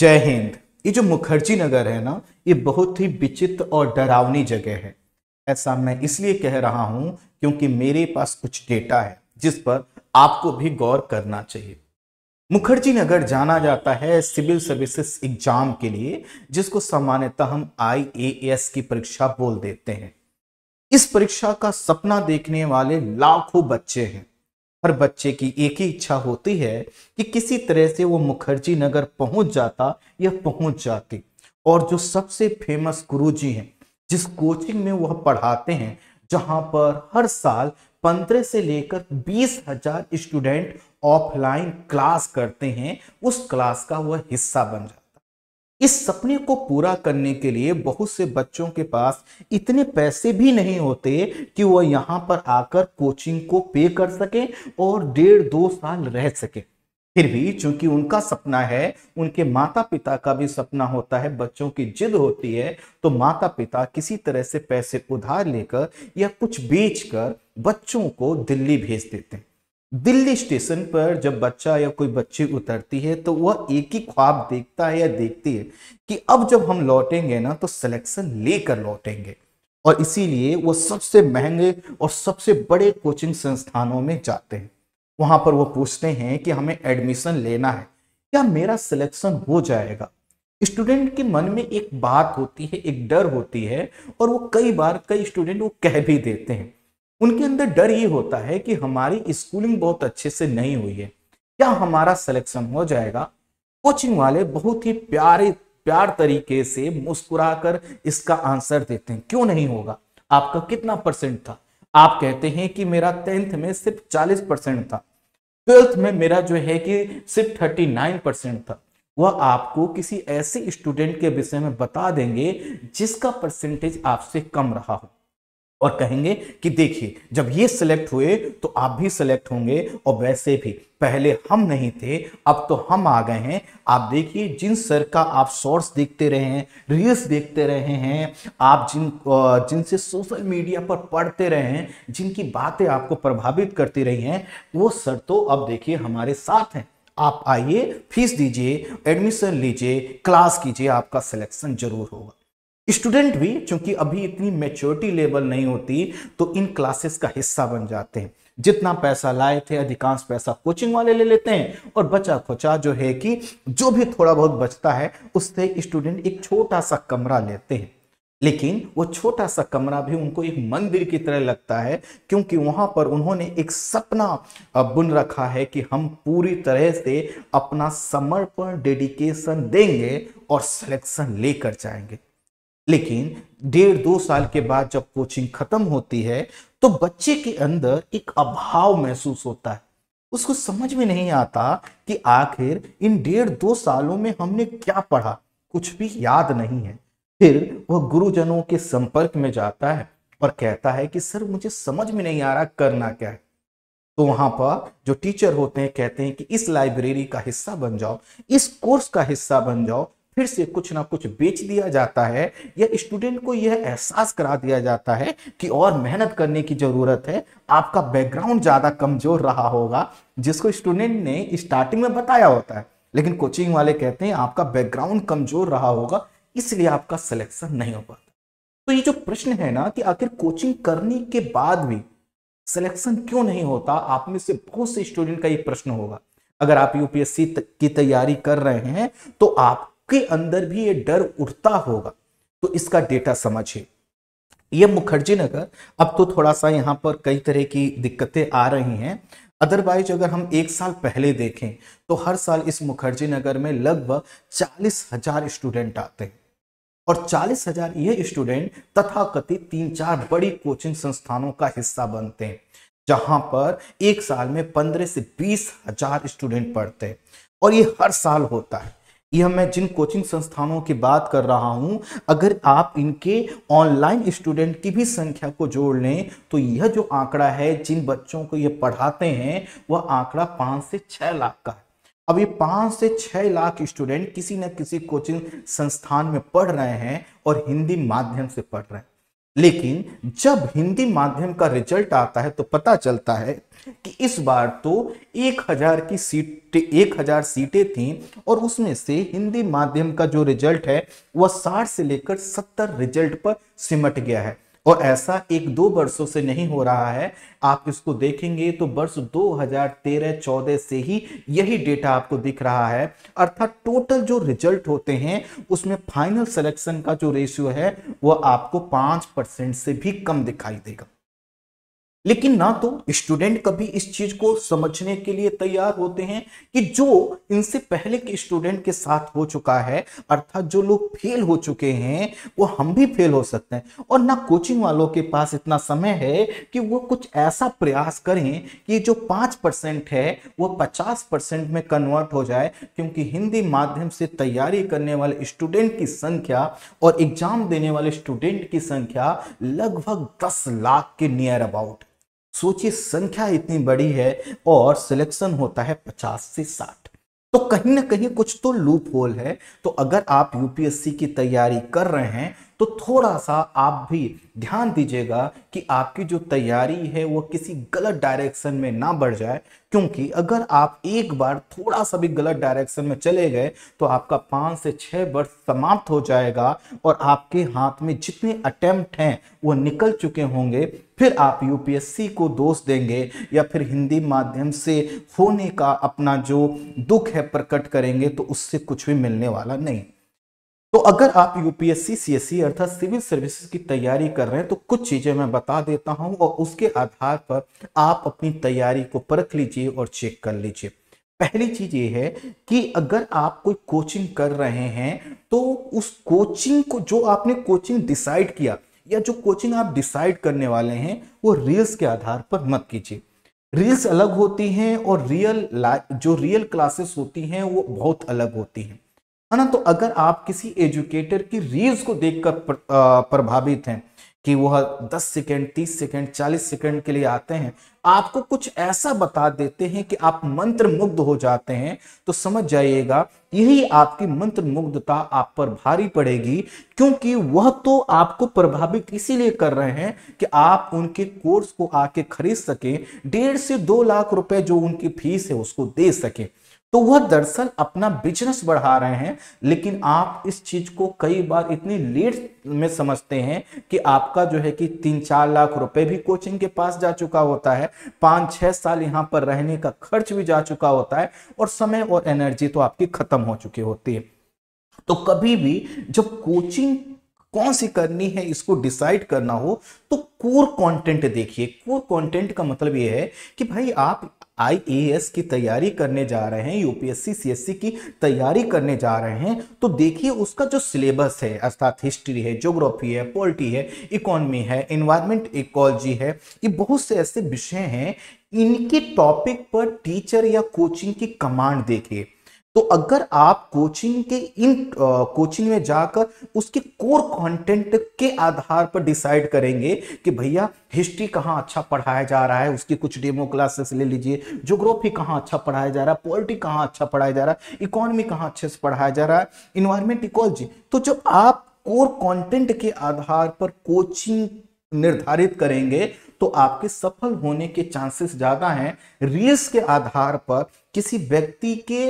जय हिंद ये जो मुखर्जी नगर है ना ये बहुत ही विचित्र और डरावनी जगह है ऐसा मैं इसलिए कह रहा हूं क्योंकि मेरे पास कुछ डेटा है जिस पर आपको भी गौर करना चाहिए मुखर्जी नगर जाना जाता है सिविल सर्विसेज एग्जाम के लिए जिसको सामान्यतः हम आईएएस की परीक्षा बोल देते हैं इस परीक्षा का सपना देखने वाले लाखों बच्चे हैं हर बच्चे की एक ही इच्छा होती है कि किसी तरह से वो मुखर्जी नगर पहुंच जाता या पहुंच जाती और जो सबसे फेमस गुरुजी हैं जिस कोचिंग में वह पढ़ाते हैं जहां पर हर साल पंद्रह से लेकर बीस हजार स्टूडेंट ऑफलाइन क्लास करते हैं उस क्लास का वह हिस्सा बन जाता इस सपने को पूरा करने के लिए बहुत से बच्चों के पास इतने पैसे भी नहीं होते कि वह यहाँ पर आकर कोचिंग को पे कर सके और डेढ़ दो साल रह सके फिर भी चूंकि उनका सपना है उनके माता पिता का भी सपना होता है बच्चों की जिद होती है तो माता पिता किसी तरह से पैसे उधार लेकर या कुछ बेचकर बच्चों को दिल्ली भेज देते हैं दिल्ली स्टेशन पर जब बच्चा या कोई बच्ची उतरती है तो वह एक ही ख्वाब देखता है या देखती है कि अब जब हम लौटेंगे ना तो सिलेक्शन लेकर लौटेंगे और इसीलिए वो सबसे महंगे और सबसे बड़े कोचिंग संस्थानों में जाते हैं वहां पर वो पूछते हैं कि हमें एडमिशन लेना है क्या मेरा सिलेक्शन हो जाएगा स्टूडेंट के मन में एक बात होती है एक डर होती है और वो कई बार कई स्टूडेंट वो कह भी देते हैं उनके अंदर डर ये होता है कि हमारी स्कूलिंग बहुत अच्छे से नहीं हुई है क्या हमारा सिलेक्शन हो जाएगा कोचिंग वाले बहुत ही प्यारे प्यार तरीके से मुस्कुराकर इसका आंसर देते हैं क्यों नहीं होगा आपका कितना परसेंट था आप कहते हैं कि मेरा टेंथ में सिर्फ चालीस परसेंट था ट्वेल्थ में मेरा जो है कि सिर्फ थर्टी नाइन परसेंट था वह आपको किसी ऐसे स्टूडेंट के विषय में बता देंगे जिसका परसेंटेज आपसे कम रहा हो और कहेंगे कि देखिए जब ये सिलेक्ट हुए तो आप भी सिलेक्ट होंगे और वैसे भी पहले हम नहीं थे अब तो हम आ गए हैं आप देखिए जिन सर का आप शॉर्ट्स देखते रहे हैं रील्स देखते रहे हैं आप जिन जिनसे सोशल मीडिया पर पढ़ते रहे हैं जिनकी बातें आपको प्रभावित करती रही हैं वो सर तो अब देखिए हमारे साथ हैं आप आइए फीस दीजिए एडमिशन लीजिए क्लास कीजिए आपका सिलेक्शन जरूर होगा स्टूडेंट भी चूंकि अभी इतनी मेच्योरिटी लेवल नहीं होती तो इन क्लासेस का हिस्सा बन जाते हैं जितना पैसा लाए थे अधिकांश पैसा कोचिंग वाले ले लेते हैं और बचा खोचा जो है कि जो भी थोड़ा बहुत बचता है उससे स्टूडेंट एक छोटा सा कमरा लेते हैं लेकिन वो छोटा सा कमरा भी उनको एक मंदिर की तरह लगता है क्योंकि वहां पर उन्होंने एक सपना बुन रखा है कि हम पूरी तरह से अपना समर्पण डेडिकेशन देंगे और सिलेक्शन लेकर जाएंगे लेकिन डेढ़ दो साल के बाद जब कोचिंग खत्म होती है तो बच्चे के अंदर एक अभाव महसूस होता है उसको समझ में नहीं आता कि आखिर इन डेढ़ दो सालों में हमने क्या पढ़ा कुछ भी याद नहीं है फिर वह गुरुजनों के संपर्क में जाता है और कहता है कि सर मुझे समझ में नहीं आ रहा करना क्या है तो वहां पर जो टीचर होते हैं कहते हैं कि इस लाइब्रेरी का हिस्सा बन जाओ इस कोर्स का हिस्सा बन जाओ फिर से कुछ ना कुछ बेच दिया जाता है या स्टूडेंट को यह एहसास करा दिया जाता है कि और मेहनत करने की ज़रूरत है आपका बैकग्राउंड ज़्यादा कमज़ोर रहा होगा जिसको स्टूडेंट ने स्टार्टिंग में बताया होता है लेकिन कोचिंग वाले कहते हैं आपका बैकग्राउंड कमज़ोर रहा होगा इसलिए आपका सिलेक्शन नहीं हो पाता तो ये जो प्रश्न है ना कि आखिर कोचिंग करने के बाद भी सिलेक्शन क्यों नहीं होता आप में से बहुत से स्टूडेंट का ये प्रश्न होगा अगर आप यूपीएससी की तैयारी कर रहे हैं तो आप आपके अंदर भी ये डर उठता होगा तो इसका डेटा समझिए ये मुखर्जी नगर अब तो थोड़ा सा यहाँ पर कई तरह की दिक्कतें आ रही हैं अदरवाइज अगर हम एक साल पहले देखें तो हर साल इस मुखर्जी नगर में लगभग चालीस हजार स्टूडेंट आते हैं और चालीस हजार ये स्टूडेंट तथाकथित तीन चार बड़ी कोचिंग संस्थानों का हिस्सा बनते हैं जहां पर एक साल में पंद्रह से बीस हजार स्टूडेंट पढ़ते हैं और ये हर साल होता है यह मैं जिन कोचिंग संस्थानों की बात कर रहा हूं अगर आप इनके ऑनलाइन स्टूडेंट की भी संख्या को जोड़ लें तो यह जो आंकड़ा है जिन बच्चों को यह पढ़ाते हैं वह आंकड़ा पांच से छह लाख का है अब ये पांच से छः लाख स्टूडेंट किसी न किसी कोचिंग संस्थान में पढ़ रहे हैं और हिंदी माध्यम से पढ़ रहे हैं लेकिन जब हिंदी माध्यम का रिजल्ट आता है तो पता चलता है कि इस बार तो एक हजार की सीट एक हजार सीटें थी और उसमें से हिंदी माध्यम का जो रिजल्ट है वह साठ से लेकर सत्तर रिजल्ट पर सिमट गया है और ऐसा एक दो वर्षों से नहीं हो रहा है आप इसको देखेंगे तो वर्ष 2013-14 से ही यही डेटा आपको दिख रहा है अर्थात टोटल जो रिजल्ट होते हैं उसमें फाइनल सिलेक्शन का जो रेशियो है वह आपको पांच परसेंट से भी कम दिखाई देगा लेकिन ना तो स्टूडेंट कभी इस चीज को समझने के लिए तैयार होते हैं कि जो इनसे पहले के स्टूडेंट के साथ हो चुका है अर्थात जो लोग फेल हो चुके हैं वो हम भी फेल हो सकते हैं और ना कोचिंग वालों के पास इतना समय है कि वो कुछ ऐसा प्रयास करें कि जो पाँच परसेंट है वो पचास परसेंट में कन्वर्ट हो जाए क्योंकि हिंदी माध्यम से तैयारी करने वाले स्टूडेंट की संख्या और एग्जाम देने वाले स्टूडेंट की संख्या लगभग दस लाख के नियर अबाउट सोचिए संख्या इतनी बड़ी है और सिलेक्शन होता है पचास से साठ तो कहीं ना कहीं कुछ तो लूप होल है तो अगर आप यूपीएससी की तैयारी कर रहे हैं तो थोड़ा सा आप भी ध्यान दीजिएगा कि आपकी जो तैयारी है वो किसी गलत डायरेक्शन में ना बढ़ जाए क्योंकि अगर आप एक बार थोड़ा सा भी गलत डायरेक्शन में चले गए तो आपका पाँच से छः वर्ष समाप्त हो जाएगा और आपके हाथ में जितने अटैम्प्ट हैं वो निकल चुके होंगे फिर आप यूपीएससी को दोष देंगे या फिर हिंदी माध्यम से होने का अपना जो दुख है प्रकट करेंगे तो उससे कुछ भी मिलने वाला नहीं तो अगर आप यूपीएससी सीएससी e अर्थात सिविल सर्विसेज की तैयारी कर रहे हैं तो कुछ चीजें मैं बता देता हूं और उसके आधार पर आप अपनी तैयारी को परख लीजिए और चेक कर लीजिए पहली चीज ये है कि अगर आप कोई कोचिंग कर रहे हैं तो उस कोचिंग को जो आपने कोचिंग डिसाइड किया या जो कोचिंग आप डिसाइड करने वाले हैं वो रील्स के आधार पर मत कीजिए रील्स अलग होती हैं और रियल जो रियल क्लासेस होती हैं वो बहुत अलग होती हैं है ना तो अगर आप किसी एजुकेटर की रील्स को देखकर प्रभावित हैं कि वह 10 सेकेंड 30 सेकेंड 40 सेकेंड के लिए आते हैं आपको कुछ ऐसा बता देते हैं कि आप मंत्र मुग्ध हो जाते हैं तो समझ जाइएगा यही आपकी मंत्र मुग्धता आप पर भारी पड़ेगी क्योंकि वह तो आपको प्रभावित इसीलिए कर रहे हैं कि आप उनके कोर्स को आके खरीद सकें डेढ़ से दो लाख रुपए जो उनकी फीस है उसको दे सकें तो वह दरअसल अपना बिजनेस बढ़ा रहे हैं लेकिन आप इस चीज को कई बार इतनी लेट में समझते हैं कि आपका जो है कि तीन चार लाख रुपए भी कोचिंग के पास जा चुका होता है पांच छह साल यहां पर रहने का खर्च भी जा चुका होता है और समय और एनर्जी तो आपकी खत्म हो चुकी होती है तो कभी भी जब कोचिंग कौन सी करनी है इसको डिसाइड करना हो तो कोर कंटेंट देखिए कोर कंटेंट का मतलब यह है कि भाई आप आईएएस की तैयारी करने जा रहे हैं यूपीएससी सीएससी की तैयारी करने जा रहे हैं तो देखिए उसका जो सिलेबस है अर्थात हिस्ट्री है ज्योग्राफी है पोल्ट्री है इकोनॉमी है इन्वायरमेंट इकोलॉजी है ये बहुत से ऐसे विषय हैं इनके टॉपिक पर टीचर या कोचिंग की कमांड देखिए तो अगर आप कोचिंग के इन कोचिंग में जाकर उसके कोर कंटेंट के आधार पर डिसाइड करेंगे कि भैया हिस्ट्री कहाँ अच्छा पढ़ाया जा रहा है उसकी कुछ डेमो क्लासेस ले लीजिए जोग्राफी कहाँ अच्छा पढ़ाया जा रहा है पॉलिटी कहाँ अच्छा पढ़ाया जा रहा है इकोनॉमी कहाँ अच्छे से पढ़ाया जा रहा है इन्वायरमेंट इकोलॉजी तो जब आप कोर कॉन्टेंट के आधार पर कोचिंग निर्धारित करेंगे तो आपके सफल होने के चांसेस ज्यादा हैं रील्स के आधार पर किसी व्यक्ति के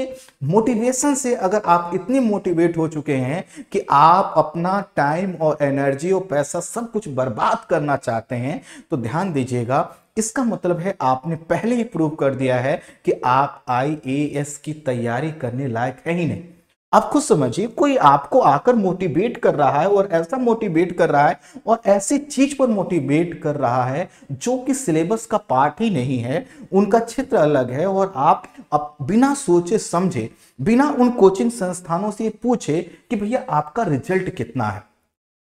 मोटिवेशन से अगर आप इतने मोटिवेट हो चुके हैं कि आप अपना टाइम और एनर्जी और पैसा सब कुछ बर्बाद करना चाहते हैं तो ध्यान दीजिएगा इसका मतलब है आपने पहले ही प्रूव कर दिया है कि आप आई की तैयारी करने लायक है ही नहीं आप खुद समझिए कोई आपको आकर मोटिवेट कर रहा है और ऐसा मोटिवेट कर रहा है और ऐसी चीज पर मोटिवेट कर रहा है जो कि सिलेबस का पार्ट ही नहीं है उनका क्षेत्र अलग है और आप अब बिना सोचे समझे बिना उन कोचिंग संस्थानों से पूछे कि भैया आपका रिजल्ट कितना है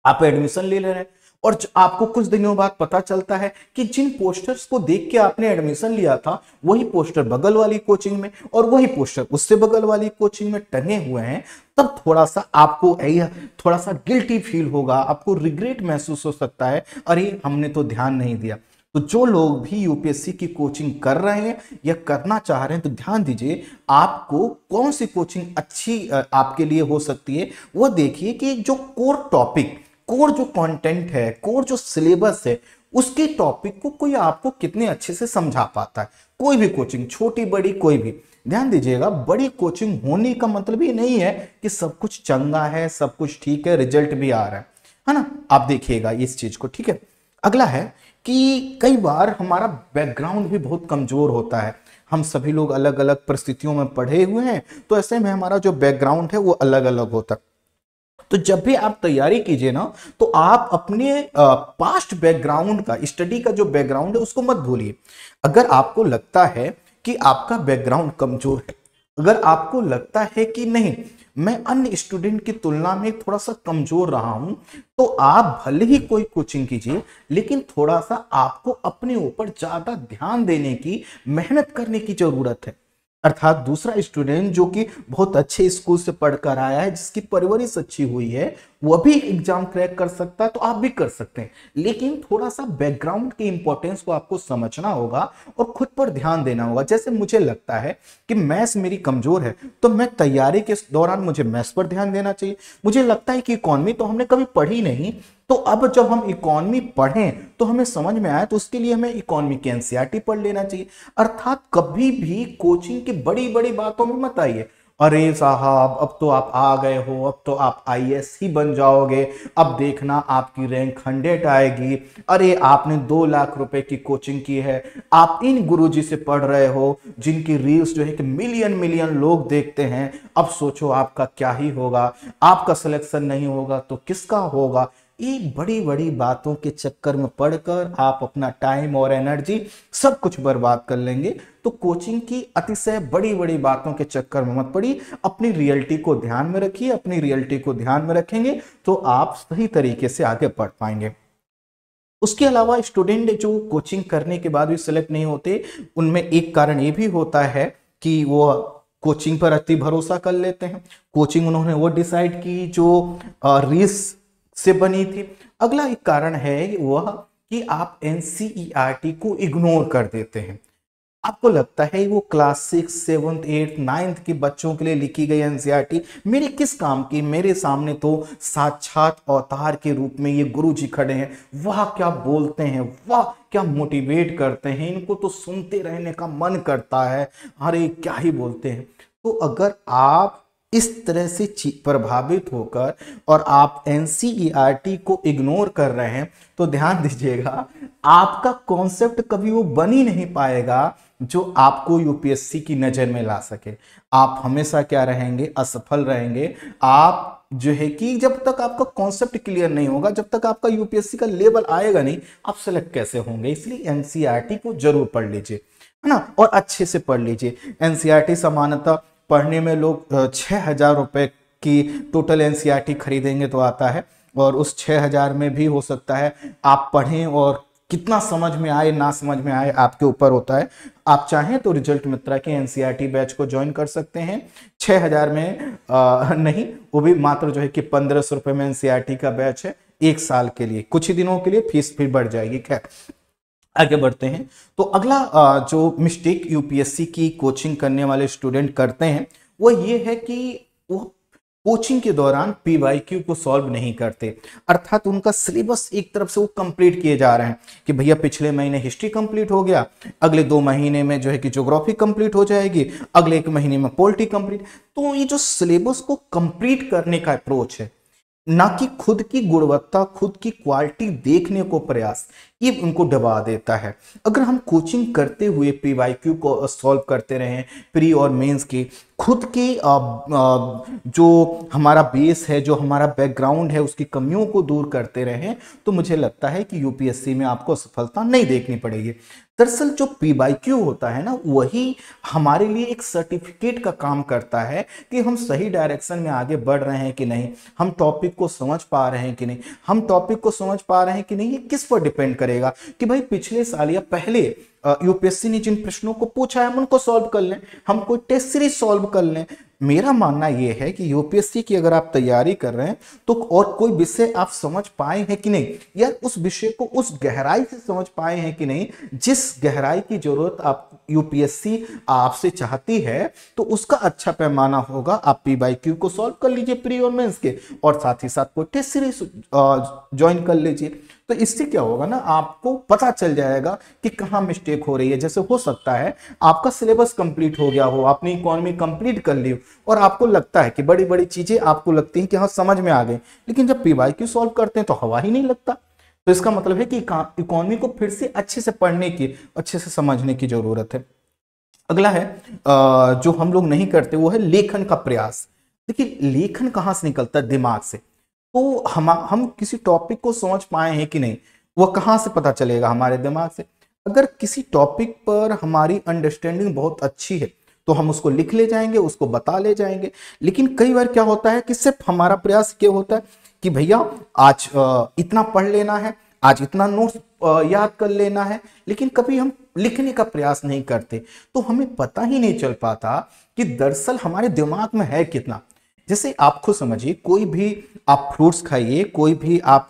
आप एडमिशन ले ले रहे हैं और आपको कुछ दिनों बाद पता चलता है कि जिन पोस्टर्स को देख के आपने एडमिशन लिया था वही पोस्टर बगल वाली कोचिंग में और वही पोस्टर उससे बगल वाली कोचिंग में टंगे हुए हैं तब थोड़ा सा आपको थोड़ा सा गिल्टी फील होगा आपको रिग्रेट महसूस हो सकता है अरे हमने तो ध्यान नहीं दिया तो जो लोग भी यूपीएससी की कोचिंग कर रहे हैं या करना चाह रहे हैं तो ध्यान दीजिए आपको कौन सी कोचिंग अच्छी आपके लिए हो सकती है वो देखिए कि जो कोर टॉपिक कोर जो कंटेंट है कोर जो सिलेबस है उसके टॉपिक को कोई आपको कितने अच्छे से समझा पाता है कोई भी कोचिंग छोटी बड़ी कोई भी ध्यान दीजिएगा बड़ी कोचिंग होने का मतलब ये नहीं है कि सब कुछ चंगा है सब कुछ ठीक है रिजल्ट भी आ रहा है है ना आप देखिएगा इस चीज को ठीक है अगला है कि कई बार हमारा बैकग्राउंड भी बहुत कमजोर होता है हम सभी लोग अलग अलग परिस्थितियों में पढ़े हुए हैं तो ऐसे में हमारा जो बैकग्राउंड है वो अलग अलग होता है तो जब भी आप तैयारी कीजिए ना तो आप अपने पास्ट बैकग्राउंड का स्टडी का जो बैकग्राउंड है उसको मत भूलिए अगर आपको लगता है कि आपका बैकग्राउंड कमजोर है अगर आपको लगता है कि नहीं मैं अन्य स्टूडेंट की तुलना में थोड़ा सा कमजोर रहा हूं तो आप भले ही कोई कोचिंग कीजिए लेकिन थोड़ा सा आपको अपने ऊपर ज्यादा ध्यान देने की मेहनत करने की जरूरत है अर्थात दूसरा स्टूडेंट जो कि बहुत अच्छे स्कूल से पढ़कर आया है जिसकी परवरिश अच्छी हुई है वह भी एग्जाम क्रैक कर सकता है तो आप भी कर सकते हैं लेकिन थोड़ा सा बैकग्राउंड की इंपॉर्टेंस को आपको समझना होगा और खुद पर ध्यान देना होगा जैसे मुझे लगता है कि मैथ्स मेरी कमजोर है तो मैं तैयारी के दौरान मुझे मैथ्स पर ध्यान देना चाहिए मुझे लगता है कि इकोनॉमी तो हमने कभी पढ़ी नहीं तो अब जब हम इकोनॉमी पढ़ें तो हमें समझ में आए तो उसके लिए हमें इकोनॉमी के एनसीआरटी पढ़ लेना चाहिए अर्थात कभी भी कोचिंग की बड़ी बड़ी बातों में मत आइए अरे साहब अब तो आप आ गए हो अब तो आप आईएएस ही बन जाओगे अब देखना आपकी रैंक हंड्रेड आएगी अरे आपने दो लाख रुपए की कोचिंग की है आप इन गुरुजी से पढ़ रहे हो जिनकी रील्स जो है कि मिलियन मिलियन लोग देखते हैं अब सोचो आपका क्या ही होगा आपका सिलेक्शन नहीं होगा तो किसका होगा ये बड़ी बड़ी बातों के चक्कर में पढ़कर आप अपना टाइम और एनर्जी सब कुछ बर्बाद कर लेंगे तो कोचिंग की अतिशय बड़ी बड़ी बातों के चक्कर में मत पड़ी अपनी रियलिटी को ध्यान में रखिए अपनी रियलिटी को ध्यान में रखेंगे तो आप सही तरीके से आगे पढ़ पाएंगे उसके अलावा स्टूडेंट जो कोचिंग करने के बाद भी सिलेक्ट नहीं होते उनमें एक कारण ये भी होता है कि वो कोचिंग पर अति भरोसा कर लेते हैं कोचिंग उन्होंने वो डिसाइड की जो रिस से बनी थी अगला एक कारण है वह कि आप एन e को इग्नोर कर देते हैं आपको लगता है वो class six seventh eighth ninth के बच्चों के लिए लिखी गई एनसीईआरटी e मेरे किस काम की मेरे सामने तो साक्षात अवतार के रूप में ये गुरु जी खड़े हैं वह क्या बोलते हैं वह क्या मोटिवेट करते हैं इनको तो सुनते रहने का मन करता है अरे क्या ही बोलते हैं तो अगर आप इस तरह से प्रभावित होकर और आप एनसीईआरटी e को इग्नोर कर रहे हैं तो ध्यान दीजिएगा आपका कॉन्सेप्ट कभी वो बन ही नहीं पाएगा जो आपको यूपीएससी की नज़र में ला सके आप हमेशा क्या रहेंगे असफल रहेंगे आप जो है कि जब तक आपका कॉन्सेप्ट क्लियर नहीं होगा जब तक आपका यूपीएससी का लेवल आएगा नहीं आप सेलेक्ट कैसे होंगे इसलिए एनसीआरटी e को जरूर पढ़ लीजिए है ना और अच्छे से पढ़ लीजिए एनसीआरटी e सामान्यतः पढ़ने में लोग छः हज़ार रुपये की टोटल एन e खरीदेंगे तो आता है और उस छः हज़ार में भी हो सकता है आप पढ़ें और कितना समझ में आए ना समझ में आए आपके ऊपर होता है आप चाहें तो रिजल्ट मित्रा के एन e बैच को ज्वाइन कर सकते हैं हजार में आ, नहीं वो भी मात्र जो है कि पंद्रह सौ रुपये में एन e का बैच है एक साल के लिए कुछ ही दिनों के लिए फीस फिर बढ़ जाएगी खैर आगे बढ़ते हैं तो अगला जो मिस्टेक यूपीएससी की कोचिंग करने वाले स्टूडेंट करते हैं वो ये है कि वो कोचिंग के दौरान पी को सॉल्व नहीं करते अर्थात उनका सिलेबस एक तरफ से वो कंप्लीट किए जा रहे हैं कि भैया पिछले महीने हिस्ट्री कंप्लीट हो गया अगले दो महीने में जो है कि ज्योग्राफी कंप्लीट हो जाएगी अगले एक महीने में पोल्ट्री कंप्लीट तो ये जो सिलेबस को कंप्लीट करने का अप्रोच है ना कि खुद की गुणवत्ता खुद की क्वालिटी देखने को प्रयास ये उनको डबा देता है अगर हम कोचिंग करते हुए प्री वाई क्यू को सॉल्व करते रहें प्री और मेंस की खुद की जो हमारा बेस है जो हमारा बैकग्राउंड है उसकी कमियों को दूर करते रहें तो मुझे लगता है कि यूपीएससी में आपको सफलता नहीं देखनी पड़ेगी दरअसल जो पी वाई क्यू होता है ना वही हमारे लिए एक सर्टिफिकेट का काम करता है कि हम सही डायरेक्शन में आगे बढ़ रहे हैं कि नहीं हम टॉपिक को समझ पा रहे हैं कि नहीं हम टॉपिक को समझ पा रहे हैं कि नहीं ये किस पर डिपेंड कर करेगा कि भाई पिछले साल या पहले यूपीएससी ने जिन प्रश्नों को पूछा है हम उनको सॉल्व कर लें हम कोई टेस्ट सीरीज सॉल्व कर लें मेरा मानना यह है कि यूपीएससी की अगर आप तैयारी कर रहे हैं तो और कोई विषय आप समझ पाए हैं कि नहीं या उस विषय को उस गहराई से समझ पाए हैं कि नहीं जिस गहराई की जरूरत आप यूपीएससी आपसे चाहती है तो उसका अच्छा पैमाना होगा आप पी बाई क्यू को सॉल्व कर लीजिए प्री और मेंस के और साथ ही साथ कोई टेस्ट सीरीज ज्वाइन कर लीजिए तो इससे क्या होगा ना आपको पता चल जाएगा कि कहाँ मिस्टेक हो रही है जैसे हो सकता है आपका सिलेबस कंप्लीट हो गया हो आपने इकोनॉमी कंप्लीट कर ली हो और आपको लगता है कि बड़ी बड़ी चीजें आपको लगती हैं कि हाँ समझ में आ गई लेकिन जब पी सॉल्व करते हैं तो हवा ही नहीं लगता तो इसका मतलब है कि इकोनॉमी को फिर से अच्छे से पढ़ने की अच्छे से समझने की जरूरत है अगला है जो हम लोग नहीं करते वो है लेखन का प्रयास देखिए लेखन कहाँ से निकलता है दिमाग से तो हम हम किसी टॉपिक को समझ पाए हैं कि नहीं वह कहाँ से पता चलेगा हमारे दिमाग से अगर किसी टॉपिक पर हमारी अंडरस्टैंडिंग बहुत अच्छी है तो हम उसको लिख ले जाएंगे उसको बता ले जाएंगे लेकिन कई बार क्या होता है कि सिर्फ हमारा प्रयास क्या होता है कि भैया आज इतना पढ़ लेना है आज इतना नोट्स याद कर लेना है लेकिन कभी हम लिखने का प्रयास नहीं करते तो हमें पता ही नहीं चल पाता कि दरअसल हमारे दिमाग में है कितना जैसे आप खुद समझिए कोई भी आप फ्रूट्स खाइए कोई भी आप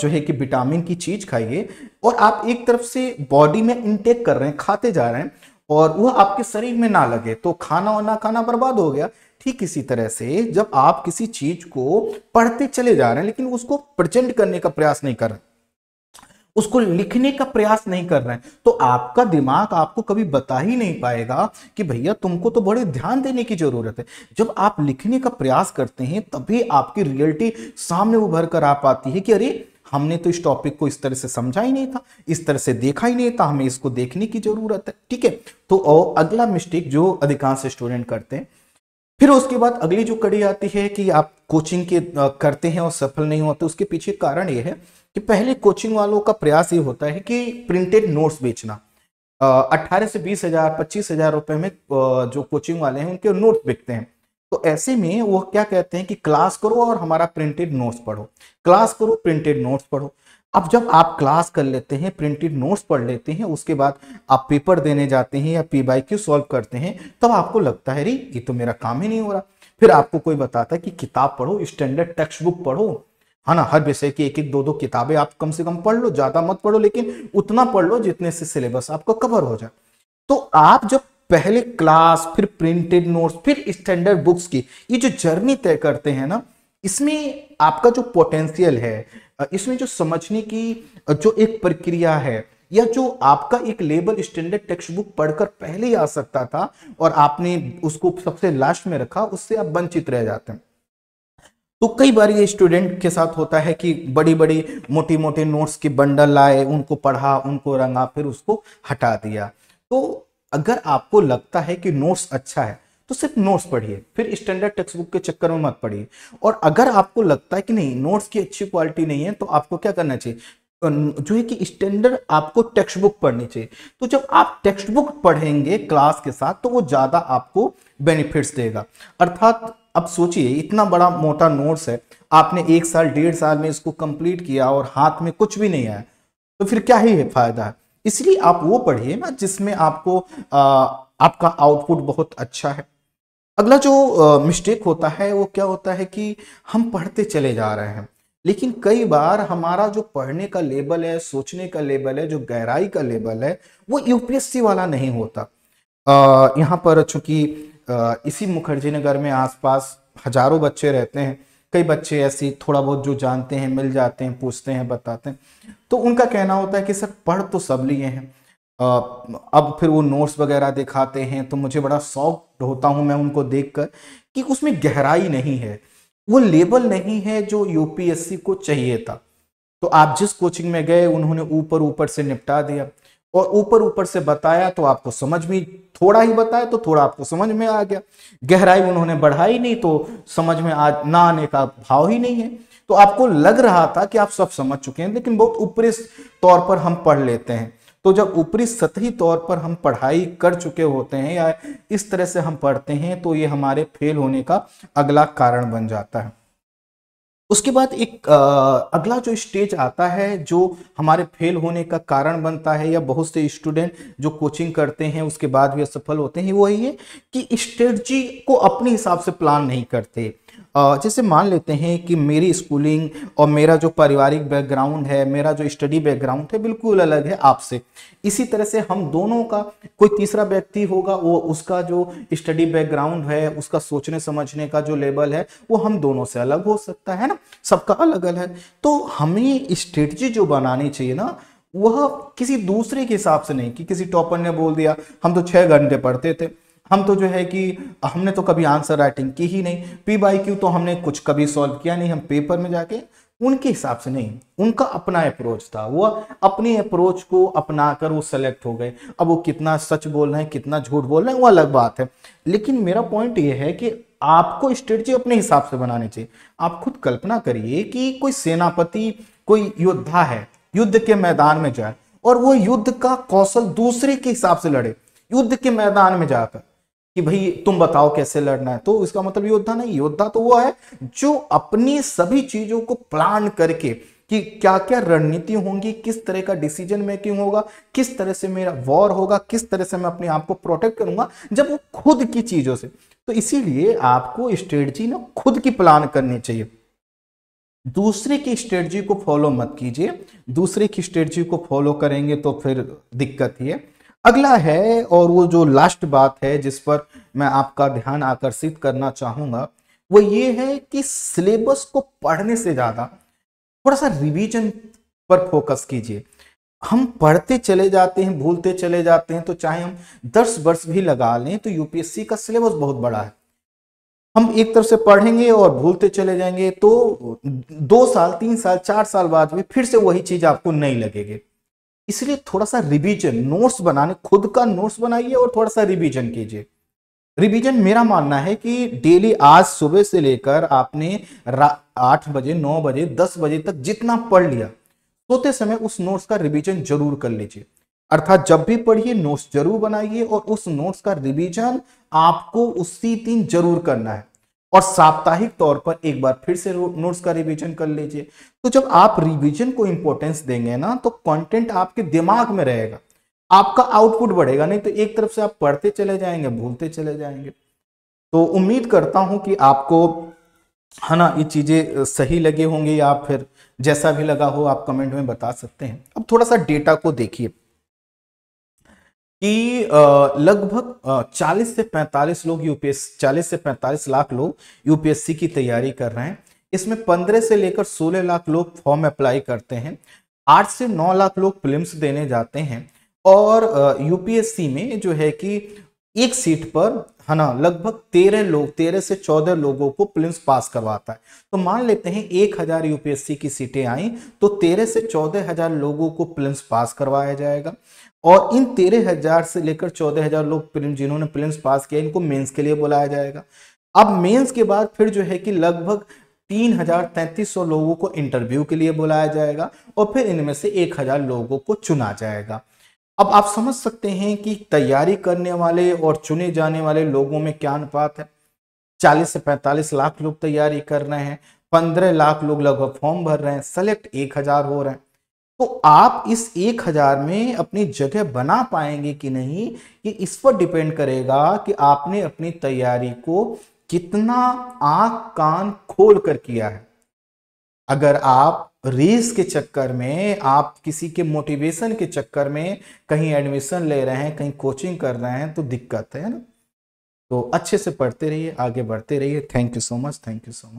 जो है कि विटामिन की चीज खाइए और आप एक तरफ से बॉडी में इनटेक कर रहे हैं खाते जा रहे हैं और वह आपके शरीर में ना लगे तो खाना वाना खाना बर्बाद हो गया ठीक इसी तरह से जब आप किसी चीज को पढ़ते चले जा रहे हैं लेकिन उसको प्रेजेंट करने का प्रयास नहीं कर रहे उसको लिखने का प्रयास नहीं कर रहे हैं तो आपका दिमाग आपको कभी बता ही नहीं पाएगा कि भैया तुमको तो बड़े ध्यान देने की जरूरत है जब आप लिखने का प्रयास करते हैं तभी आपकी रियलिटी सामने उभर कर आ पाती है कि अरे हमने तो इस टॉपिक को इस तरह से समझा ही नहीं था इस तरह से देखा ही नहीं था हमें इसको देखने की जरूरत है ठीक है तो अगला मिस्टेक जो अधिकांश स्टूडेंट करते हैं फिर उसके बाद अगली जो कड़ी आती है कि आप कोचिंग के करते हैं और सफल नहीं होते उसके पीछे कारण ये है कि पहले कोचिंग वालों का प्रयास ये होता है कि प्रिंटेड नोट्स बेचना अट्ठारह से बीस हजार पच्चीस हजार रुपए में जो कोचिंग वाले हैं उनके नोट बिकते हैं तो ऐसे में वो क्या कहते हैं कि क्लास करो और हमारा प्रिंटेड नोट्स पढ़ो क्लास करो प्रिंटेड नोट्स पढ़ो अब जब आप क्लास कर लेते हैं प्रिंटेड नोट्स पढ़ लेते हैं उसके बाद आप पेपर देने जाते हैं या पी बाई क्यू सॉल्व करते हैं तब तो आपको लगता है रे ये तो मेरा काम ही नहीं हो रहा फिर आपको कोई बताता है कि किताब पढ़ो स्टैंडर्ड टेक्स्ट बुक पढ़ो है हाँ ना हर विषय की एक एक दो दो किताबें आप कम से कम पढ़ लो ज्यादा मत पढ़ो लेकिन उतना पढ़ लो जितने से सिलेबस आपको कवर हो जाए तो आप जब पहले क्लास फिर प्रिंटेड नोट्स फिर स्टैंडर्ड बुक्स की ये जो जर्नी तय करते हैं ना इसमें आपका जो पोटेंशियल है इसमें जो समझने की जो एक प्रक्रिया है या जो आपका एक लेबल स्टैंडर्ड टेक्स्ट बुक पढ़कर पहले ही आ सकता था और आपने उसको सबसे लास्ट में रखा उससे आप वंचित रह जाते हैं तो कई बार ये स्टूडेंट के साथ होता है कि बड़ी बड़ी मोटी मोटी नोट्स के बंडल लाए उनको पढ़ा उनको रंगा फिर उसको हटा दिया तो अगर आपको लगता है कि नोट्स अच्छा है तो सिर्फ नोट्स पढ़िए फिर स्टैंडर्ड टेक्स्ट बुक के चक्कर में मत पढ़िए और अगर आपको लगता है कि नहीं नोट्स की अच्छी क्वालिटी नहीं है तो आपको क्या करना चाहिए जो है कि स्टैंडर्ड आपको टेक्स्ट बुक पढ़नी चाहिए तो जब आप टेक्स्ट बुक पढ़ेंगे क्लास के साथ तो वो ज़्यादा आपको बेनिफिट्स देगा अर्थात अब सोचिए इतना बड़ा मोटा नोट्स है आपने एक साल डेढ़ साल में इसको कंप्लीट किया और हाथ में कुछ भी नहीं आया तो फिर क्या ही है फायदा है इसलिए आप वो पढ़िए ना जिसमें आपको आ, आपका आउटपुट बहुत अच्छा है अगला जो मिस्टेक होता है वो क्या होता है कि हम पढ़ते चले जा रहे हैं लेकिन कई बार हमारा जो पढ़ने का लेवल है सोचने का लेवल है जो गहराई का लेवल है वो यूपीएससी वाला नहीं होता यहाँ पर चूंकि इसी मुखर्जी नगर में आसपास हजारों बच्चे रहते हैं कई बच्चे ऐसे थोड़ा बहुत जो जानते हैं मिल जाते हैं पूछते हैं बताते हैं तो उनका कहना होता है कि सर पढ़ तो सब लिए हैं अब फिर वो नोट्स वगैरह दिखाते हैं तो मुझे बड़ा शौक होता हूँ मैं उनको देख कर कि उसमें गहराई नहीं है वो लेबल नहीं है जो यूपीएससी को चाहिए था तो आप जिस कोचिंग में गए उन्होंने ऊपर ऊपर से निपटा दिया और ऊपर ऊपर से बताया तो आपको समझ में थोड़ा ही बताया तो थोड़ा आपको समझ में आ गया गहराई उन्होंने बढ़ाई नहीं तो समझ में आ ना आने का भाव ही नहीं है तो आपको लग रहा था कि आप सब समझ चुके हैं लेकिन बहुत ऊपरी तौर पर हम पढ़ लेते हैं तो जब ऊपरी सतही तौर पर हम पढ़ाई कर चुके होते हैं या इस तरह से हम पढ़ते हैं तो ये हमारे फेल होने का अगला कारण बन जाता है उसके बाद एक अगला जो स्टेज आता है जो हमारे फेल होने का कारण बनता है या बहुत से स्टूडेंट जो कोचिंग करते हैं उसके बाद भी असफल होते हैं वो ये कि स्ट्रेटजी को अपने हिसाब से प्लान नहीं करते जैसे मान लेते हैं कि मेरी स्कूलिंग और मेरा जो पारिवारिक बैकग्राउंड है मेरा जो स्टडी बैकग्राउंड है बिल्कुल अलग है आपसे इसी तरह से हम दोनों का कोई तीसरा व्यक्ति होगा वो उसका जो स्टडी बैकग्राउंड है उसका सोचने समझने का जो लेवल है वो हम दोनों से अलग हो सकता है ना सबका अलग अलग है तो हमें स्ट्रेटजी जो बनानी चाहिए ना वह किसी दूसरे के हिसाब से नहीं कि किसी टॉपर ने बोल दिया हम तो छः घंटे पढ़ते थे हम तो जो है कि हमने तो कभी आंसर राइटिंग की ही नहीं पी बाई क्यू तो हमने कुछ कभी सॉल्व किया नहीं हम पेपर में जाके उनके हिसाब से नहीं उनका अपना अप्रोच था वो अपनी अप्रोच को अपना कर वो सेलेक्ट हो गए अब वो कितना सच बोल रहे हैं कितना झूठ बोल रहे हैं वो अलग बात है लेकिन मेरा पॉइंट ये है कि आपको स्ट्रेटजी अपने हिसाब से बनानी चाहिए आप खुद कल्पना करिए कि कोई सेनापति कोई योद्धा है युद्ध के मैदान में जाए और वो युद्ध का कौशल दूसरे के हिसाब से लड़े युद्ध के मैदान में जाकर कि भाई तुम बताओ कैसे लड़ना है तो इसका मतलब योद्धा नहीं योद्धा तो वो है जो अपनी सभी चीजों को प्लान करके कि क्या क्या रणनीति होंगी किस तरह का डिसीजन मेकिंग होगा किस तरह से मेरा वॉर होगा किस तरह से मैं अपने आप को प्रोटेक्ट करूंगा जब वो खुद की चीजों से तो इसीलिए आपको स्ट्रेटजी ना खुद की प्लान करनी चाहिए दूसरे की स्ट्रेटजी को फॉलो मत कीजिए दूसरे की स्ट्रेटजी को फॉलो करेंगे तो फिर दिक्कत ही है अगला है और वो जो लास्ट बात है जिस पर मैं आपका ध्यान आकर्षित करना चाहूंगा वो ये है कि सिलेबस को पढ़ने से ज़्यादा थोड़ा सा रिवीजन पर फोकस कीजिए हम पढ़ते चले जाते हैं भूलते चले जाते हैं तो चाहे हम दस वर्ष भी लगा लें तो यूपीएससी का सिलेबस बहुत बड़ा है हम एक तरफ से पढ़ेंगे और भूलते चले जाएंगे तो दो साल तीन साल चार साल बाद में फिर से वही चीज़ आपको नहीं लगेगी इसलिए थोड़ा सा रिवीजन नोट्स बनाने खुद का नोट्स बनाइए और थोड़ा सा रिवीजन कीजिए रिवीजन मेरा मानना है कि डेली आज सुबह से लेकर आपने आठ बजे नौ बजे दस बजे तक जितना पढ़ लिया सोते समय उस नोट्स का रिवीजन जरूर कर लीजिए अर्थात जब भी पढ़िए नोट्स जरूर बनाइए और उस नोट्स का रिवीजन आपको उसी दिन जरूर करना है और साप्ताहिक तौर पर एक बार फिर से नोट्स का रिवीजन कर लीजिए तो जब आप रिवीजन को इंपॉर्टेंस देंगे ना तो कंटेंट आपके दिमाग में रहेगा आपका आउटपुट बढ़ेगा नहीं तो एक तरफ से आप पढ़ते चले जाएंगे भूलते चले जाएंगे तो उम्मीद करता हूं कि आपको है ना ये चीज़ें सही लगे होंगे या फिर जैसा भी लगा हो आप कमेंट में बता सकते हैं अब थोड़ा सा डेटा को देखिए कि लगभग 40 से 45 लोग यूपीएस 40 से 45 लाख लोग यूपीएससी की तैयारी कर रहे हैं इसमें 15 से लेकर 16 लाख लोग फॉर्म अप्लाई करते हैं 8 से 9 लाख लोग फिल्म देने जाते हैं और यूपीएससी में जो है कि एक सीट पर है ना लगभग तेरह लोग तेरह से चौदह लोगों को प्लिम्स पास करवाता है तो मान लेते हैं एक हजार यूपीएससी की सीटें आई तो तेरह से चौदह हजार लोगों को प्लिम्स पास करवाया जाएगा और इन तेरह हजार से लेकर चौदह हजार लोग जिन्होंने प्रिलिम्स पास किया इनको मेंस के लिए बुलाया जाएगा अब मेंस के बाद फिर जो है कि लगभग तीन हजार तैंतीस सौ लोगों को इंटरव्यू के लिए बुलाया जाएगा और फिर इनमें से एक हजार लोगों को चुना जाएगा अब आप समझ सकते हैं कि तैयारी करने वाले और चुने जाने वाले लोगों में क्या अनुपात है चालीस से पैंतालीस लाख लोग तैयारी कर रहे हैं पंद्रह लाख लोग लगभग फॉर्म भर रहे हैं सेलेक्ट एक हजार हो रहे हैं तो आप इस एक हजार में अपनी जगह बना पाएंगे कि नहीं ये इस पर डिपेंड करेगा कि आपने अपनी तैयारी को कितना आंख कान खोल कर किया है अगर आप रेस के चक्कर में आप किसी के मोटिवेशन के चक्कर में कहीं एडमिशन ले रहे हैं कहीं कोचिंग कर रहे हैं तो दिक्कत है ना तो अच्छे से पढ़ते रहिए आगे बढ़ते रहिए thank you so much thank you so much